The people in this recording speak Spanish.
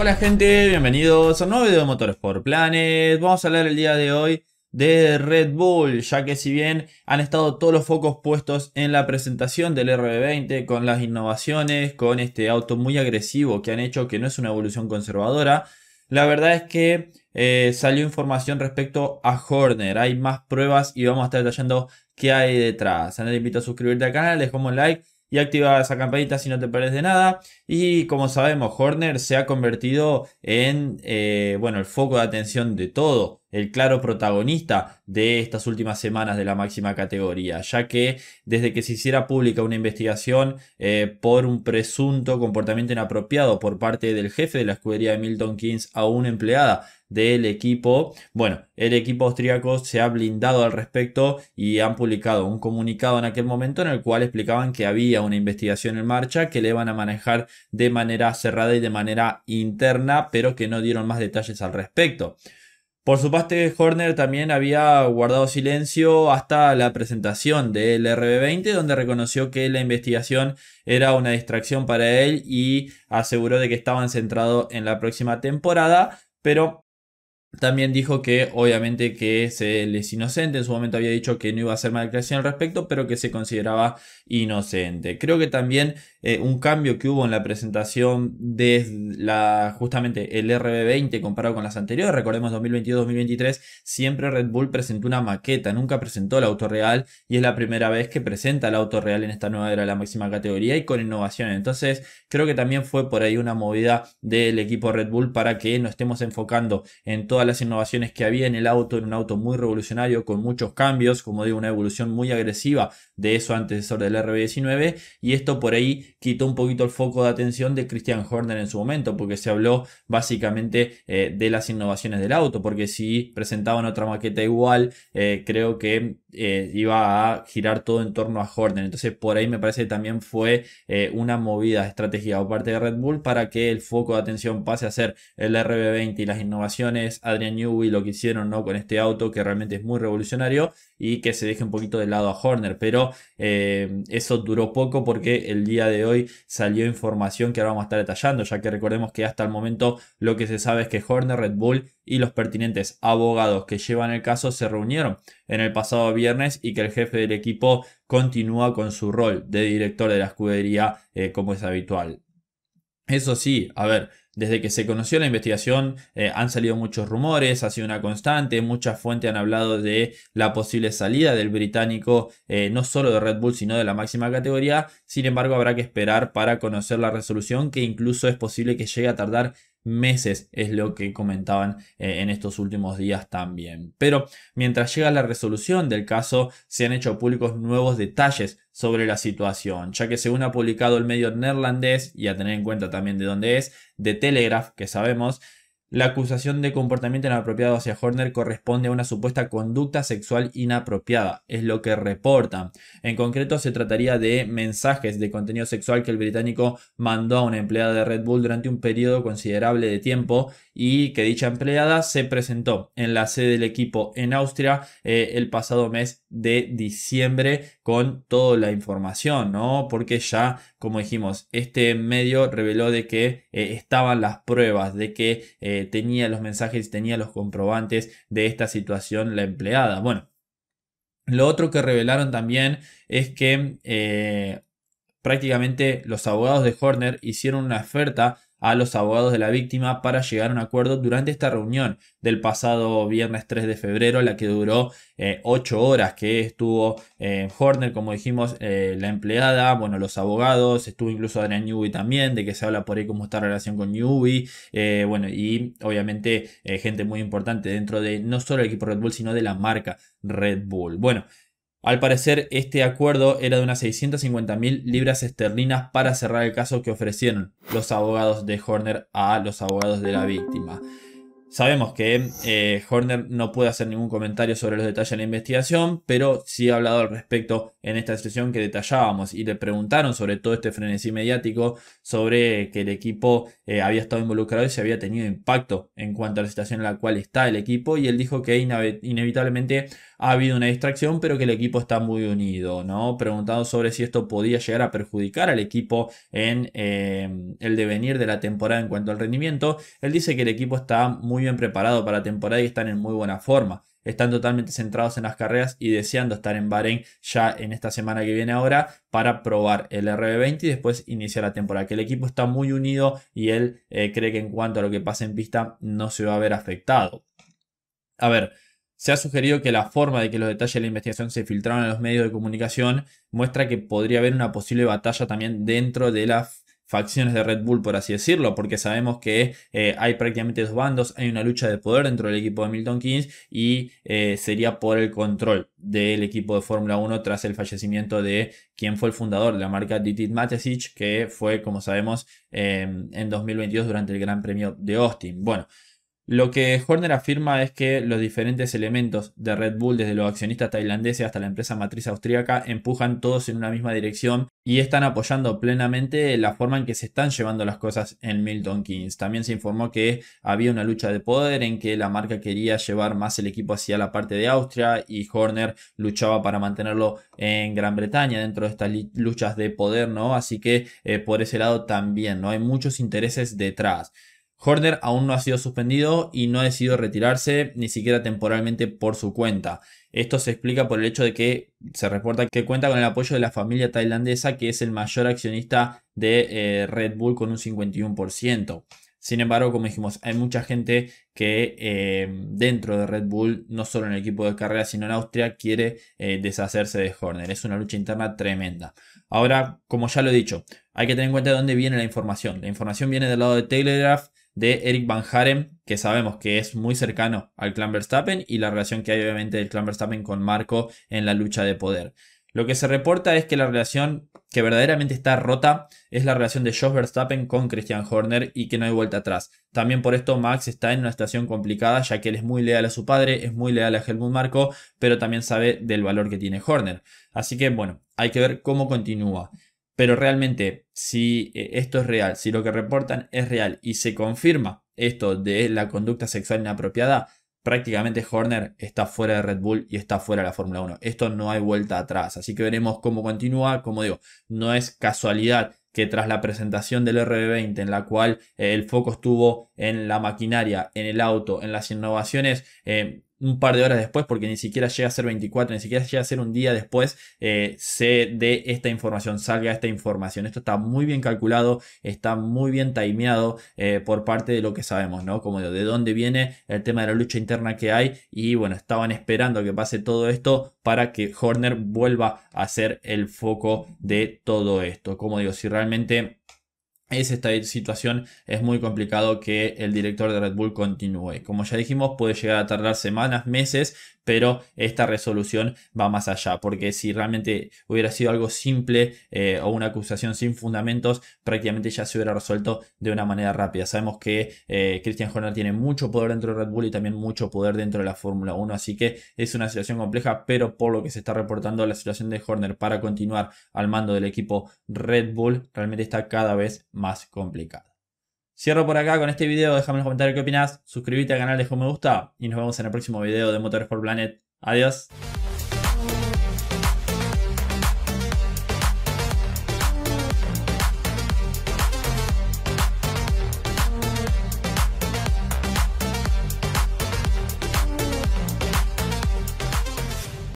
Hola gente, bienvenidos a un nuevo video de motores por Planet. Vamos a hablar el día de hoy de Red Bull, ya que si bien han estado todos los focos puestos en la presentación del RB20 con las innovaciones, con este auto muy agresivo que han hecho que no es una evolución conservadora, la verdad es que eh, salió información respecto a Horner, hay más pruebas y vamos a estar detallando qué hay detrás. Les invito a suscribirte al canal, dejamos un like y activa esa campanita si no te perdés de nada. Y como sabemos, Horner se ha convertido en, eh, bueno, el foco de atención de todo el claro protagonista de estas últimas semanas de la máxima categoría, ya que desde que se hiciera pública una investigación eh, por un presunto comportamiento inapropiado por parte del jefe de la escudería de Milton Keynes a una empleada del equipo. Bueno, el equipo austriaco se ha blindado al respecto y han publicado un comunicado en aquel momento en el cual explicaban que había una investigación en marcha que le van a manejar de manera cerrada y de manera interna, pero que no dieron más detalles al respecto. Por su parte, Horner también había guardado silencio hasta la presentación del RB20, donde reconoció que la investigación era una distracción para él y aseguró de que estaban centrados en la próxima temporada, pero también dijo que obviamente que se les inocente, en su momento había dicho que no iba a hacer declaración al respecto, pero que se consideraba inocente. Creo que también eh, un cambio que hubo en la presentación de la, justamente el RB20 comparado con las anteriores, recordemos 2022-2023, siempre Red Bull presentó una maqueta, nunca presentó el auto real y es la primera vez que presenta el auto real en esta nueva era de la máxima categoría y con innovación. Entonces creo que también fue por ahí una movida del equipo Red Bull para que nos estemos enfocando en todo las innovaciones que había en el auto, en un auto muy revolucionario, con muchos cambios, como digo, una evolución muy agresiva de eso antecesor del RB19, y esto por ahí quitó un poquito el foco de atención de Christian Horner en su momento, porque se habló básicamente eh, de las innovaciones del auto, porque si presentaban otra maqueta igual, eh, creo que eh, iba a girar todo en torno a Jordan, Entonces por ahí me parece que también fue eh, una movida estratégica por parte de Red Bull para que el foco de atención pase a ser el RB20 y las innovaciones, Adrian Newey, lo que hicieron ¿no? con este auto que realmente es muy revolucionario y que se deje un poquito de lado a Horner. Pero eh, eso duró poco porque el día de hoy salió información que ahora vamos a estar detallando, ya que recordemos que hasta el momento lo que se sabe es que Horner, Red Bull y los pertinentes abogados que llevan el caso se reunieron en el pasado viernes y que el jefe del equipo continúa con su rol de director de la escudería eh, como es habitual. Eso sí, a ver, desde que se conoció la investigación eh, han salido muchos rumores, ha sido una constante, muchas fuentes han hablado de la posible salida del británico, eh, no solo de Red Bull, sino de la máxima categoría. Sin embargo, habrá que esperar para conocer la resolución, que incluso es posible que llegue a tardar meses, es lo que comentaban eh, en estos últimos días también. Pero mientras llega la resolución del caso, se han hecho públicos nuevos detalles sobre la situación, ya que según ha publicado el medio neerlandés, y a tener en cuenta también de dónde es, de Telegraph, que sabemos, la acusación de comportamiento inapropiado hacia Horner corresponde a una supuesta conducta sexual inapropiada, es lo que reportan. En concreto se trataría de mensajes de contenido sexual que el británico mandó a una empleada de Red Bull durante un periodo considerable de tiempo y que dicha empleada se presentó en la sede del equipo en Austria eh, el pasado mes de diciembre con toda la información, ¿no? Porque ya, como dijimos, este medio reveló de que eh, estaban las pruebas de que... Eh, eh, tenía los mensajes, tenía los comprobantes de esta situación la empleada. Bueno, lo otro que revelaron también es que eh, prácticamente los abogados de Horner hicieron una oferta a los abogados de la víctima para llegar a un acuerdo durante esta reunión del pasado viernes 3 de febrero, la que duró eh, ocho 8 horas que estuvo eh, Horner, como dijimos, eh, la empleada, bueno, los abogados, estuvo incluso Adrián Newby también, de que se habla por ahí cómo está la relación con Newby, bueno, y obviamente gente muy importante dentro de no solo el equipo Red Bull, sino de la marca Red Bull. Bueno, al parecer, este acuerdo era de unas 650.000 libras esterlinas para cerrar el caso que ofrecieron los abogados de Horner a los abogados de la víctima. Sabemos que eh, Horner no puede hacer ningún comentario sobre los detalles de la investigación, pero sí ha hablado al respecto en esta sesión que detallábamos y le preguntaron sobre todo este frenesí mediático, sobre que el equipo eh, había estado involucrado y si había tenido impacto en cuanto a la situación en la cual está el equipo y él dijo que inevitablemente ha habido una distracción, pero que el equipo está muy unido, ¿no? Preguntado sobre si esto podía llegar a perjudicar al equipo en eh, el devenir de la temporada en cuanto al rendimiento, él dice que el equipo está muy bien preparado para la temporada y están en muy buena forma. Están totalmente centrados en las carreras y deseando estar en Bahrein ya en esta semana que viene ahora para probar el RB20 y después iniciar la temporada. Que el equipo está muy unido y él eh, cree que en cuanto a lo que pase en pista no se va a ver afectado. A ver, se ha sugerido que la forma de que los detalles de la investigación se filtraron a los medios de comunicación muestra que podría haber una posible batalla también dentro de la facciones de Red Bull, por así decirlo, porque sabemos que eh, hay prácticamente dos bandos, hay una lucha de poder dentro del equipo de Milton Keynes y eh, sería por el control del equipo de Fórmula 1 tras el fallecimiento de quien fue el fundador de la marca Ditit Matesich que fue, como sabemos, eh, en 2022 durante el Gran Premio de Austin. Bueno. Lo que Horner afirma es que los diferentes elementos de Red Bull, desde los accionistas tailandeses hasta la empresa matriz austríaca, empujan todos en una misma dirección y están apoyando plenamente la forma en que se están llevando las cosas en Milton Keynes. También se informó que había una lucha de poder en que la marca quería llevar más el equipo hacia la parte de Austria y Horner luchaba para mantenerlo en Gran Bretaña dentro de estas luchas de poder, ¿no? Así que eh, por ese lado también, ¿no? Hay muchos intereses detrás. Horner aún no ha sido suspendido y no ha decidido retirarse ni siquiera temporalmente por su cuenta. Esto se explica por el hecho de que se reporta que cuenta con el apoyo de la familia tailandesa, que es el mayor accionista de eh, Red Bull con un 51%. Sin embargo, como dijimos, hay mucha gente que eh, dentro de Red Bull, no solo en el equipo de carrera, sino en Austria, quiere eh, deshacerse de Horner. Es una lucha interna tremenda. Ahora, como ya lo he dicho, hay que tener en cuenta de dónde viene la información. La información viene del lado de Telegraph, de Eric Van Haren, que sabemos que es muy cercano al clan Verstappen y la relación que hay obviamente del clan Verstappen con Marco en la lucha de poder. Lo que se reporta es que la relación que verdaderamente está rota es la relación de Josh Verstappen con Christian Horner y que no hay vuelta atrás. También por esto Max está en una situación complicada ya que él es muy leal a su padre, es muy leal a Helmut Marco, pero también sabe del valor que tiene Horner. Así que bueno, hay que ver cómo continúa. Pero realmente, si eh, esto es real, si lo que reportan es real y se confirma esto de la conducta sexual inapropiada, prácticamente Horner está fuera de Red Bull y está fuera de la Fórmula 1. Esto no hay vuelta atrás, así que veremos cómo continúa. Como digo, no es casualidad que tras la presentación del RB20 en la cual eh, el foco estuvo en la maquinaria, en el auto, en las innovaciones, eh, un par de horas después, porque ni siquiera llega a ser 24, ni siquiera llega a ser un día después, eh, se dé esta información, salga esta información. Esto está muy bien calculado, está muy bien timeado eh, por parte de lo que sabemos, ¿no? Como de, de dónde viene el tema de la lucha interna que hay y bueno, estaban esperando que pase todo esto para que Horner vuelva a ser el foco de todo esto. Como digo, si realmente es esta situación, es muy complicado que el director de Red Bull continúe. Como ya dijimos, puede llegar a tardar semanas, meses, pero esta resolución va más allá, porque si realmente hubiera sido algo simple eh, o una acusación sin fundamentos, prácticamente ya se hubiera resuelto de una manera rápida. Sabemos que eh, Christian Horner tiene mucho poder dentro de Red Bull y también mucho poder dentro de la Fórmula 1, así que es una situación compleja, pero por lo que se está reportando la situación de Horner para continuar al mando del equipo Red Bull, realmente está cada vez más más complicado. Cierro por acá con este video, déjame en los comentarios qué opinas, suscríbete al canal, deja un me gusta y nos vemos en el próximo video de Motorsport Planet. Adiós.